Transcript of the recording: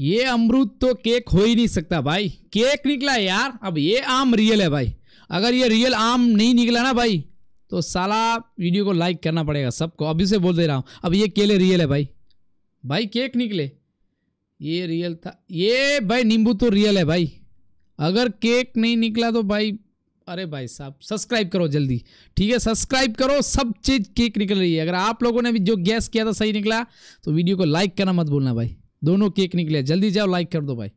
ये अमरूद तो केक हो ही नहीं सकता भाई केक निकला यार अब ये आम रियल है भाई अगर ये रियल आम नहीं निकला ना भाई तो साला वीडियो को लाइक करना पड़ेगा सबको अभी से बोल दे रहा हूँ अब ये केले रियल है भाई भाई केक निकले ये रियल था ये भाई नींबू तो रियल है भाई अगर केक नहीं निकला तो भाई अरे भाई साहब सब्सक्राइब करो जल्दी ठीक है सब्सक्राइब करो सब चीज़ केक निकल रही है अगर आप लोगों ने भी जो गैस किया था सही निकला तो वीडियो को लाइक करना मत भूलना भाई दोनों केक निकले जल्दी जाओ लाइक कर दो भाई